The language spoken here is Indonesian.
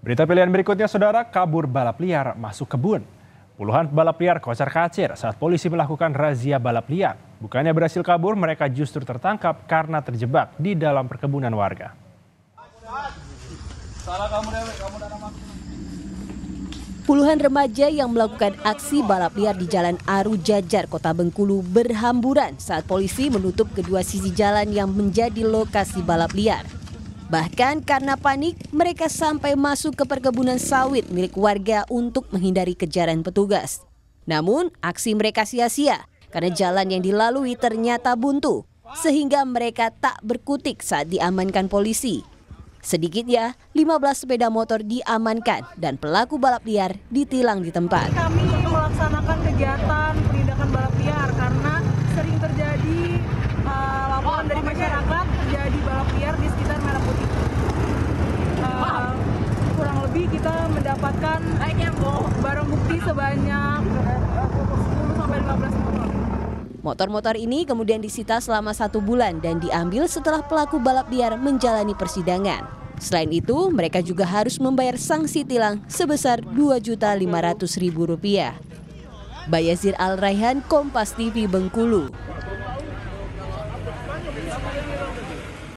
Berita pilihan berikutnya, saudara, kabur balap liar masuk kebun. Puluhan balap liar kocar kacir saat polisi melakukan razia balap liar. Bukannya berhasil kabur, mereka justru tertangkap karena terjebak di dalam perkebunan warga. Puluhan remaja yang melakukan aksi balap liar di Jalan Aru Jajar, Kota Bengkulu berhamburan saat polisi menutup kedua sisi jalan yang menjadi lokasi balap liar. Bahkan karena panik, mereka sampai masuk ke perkebunan sawit milik warga untuk menghindari kejaran petugas. Namun, aksi mereka sia-sia karena jalan yang dilalui ternyata buntu, sehingga mereka tak berkutik saat diamankan polisi. Sedikitnya, 15 sepeda motor diamankan dan pelaku balap liar ditilang di tempat. Kami melaksanakan kegiatan Oh, barang bukti sebanyak 10 sampai 15 motor. Motor-motor ini kemudian disita selama satu bulan dan diambil setelah pelaku balap liar menjalani persidangan. Selain itu, mereka juga harus membayar sanksi tilang sebesar Rp2.500.000. Bayazir Al-Raihan, Kompas TV, Bengkulu.